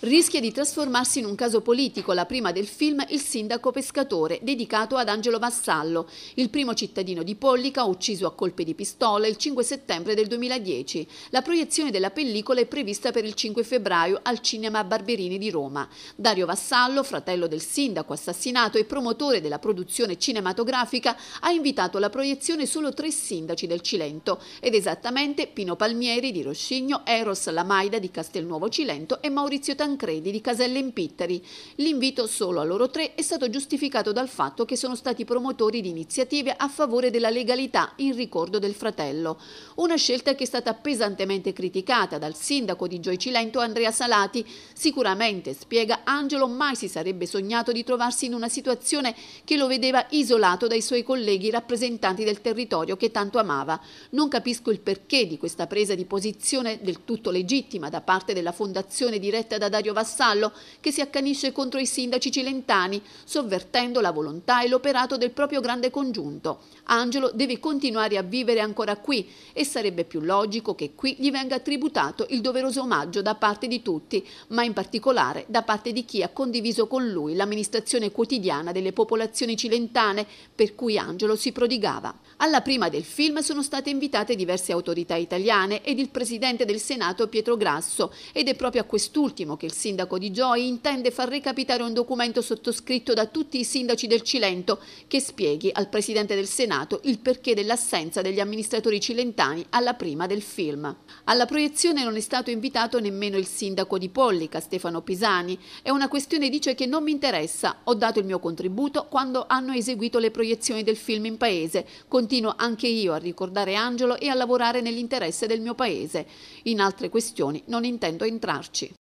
rischia di trasformarsi in un caso politico, la prima del film Il sindaco pescatore, dedicato ad Angelo Vassallo, il primo cittadino di Pollica ucciso a colpi di pistola il 5 settembre del 2010. La proiezione della pellicola è prevista per il 5 febbraio al Cinema Barberini di Roma. Dario Vassallo, fratello del sindaco assassinato e promotore della produzione cinematografica, ha invitato alla proiezione solo tre sindaci del Cilento ed esattamente Pino Palmieri di Roscigno, Eros Lamaida di Castelnuovo Cilento e Maurizio Tangani Tancredi di Casella in Pitteri. L'invito solo a loro tre è stato giustificato dal fatto che sono stati promotori di iniziative a favore della legalità in ricordo del fratello. Una scelta che è stata pesantemente criticata dal sindaco di Gioicilento Andrea Salati. Sicuramente, spiega Angelo, mai si sarebbe sognato di trovarsi in una situazione che lo vedeva isolato dai suoi colleghi rappresentanti del territorio che tanto amava. Non capisco il perché di questa presa di posizione del tutto legittima da parte della fondazione diretta da Dario Dario Vassallo, che si accanisce contro i sindaci cilentani, sovvertendo la volontà e l'operato del proprio grande congiunto. Angelo deve continuare a vivere ancora qui e sarebbe più logico che qui gli venga tributato il doveroso omaggio da parte di tutti, ma in particolare da parte di chi ha condiviso con lui l'amministrazione quotidiana delle popolazioni cilentane per cui Angelo si prodigava. Alla prima del film sono state invitate diverse autorità italiane ed il presidente del Senato Pietro Grasso ed è proprio a quest'ultimo che il sindaco di Gioi intende far recapitare un documento sottoscritto da tutti i sindaci del Cilento che spieghi al Presidente del Senato il perché dell'assenza degli amministratori cilentani alla prima del film. Alla proiezione non è stato invitato nemmeno il sindaco di Pollica, Stefano Pisani. È una questione dice che non mi interessa, ho dato il mio contributo quando hanno eseguito le proiezioni del film in paese. Continuo anche io a ricordare Angelo e a lavorare nell'interesse del mio paese. In altre questioni non intendo entrarci.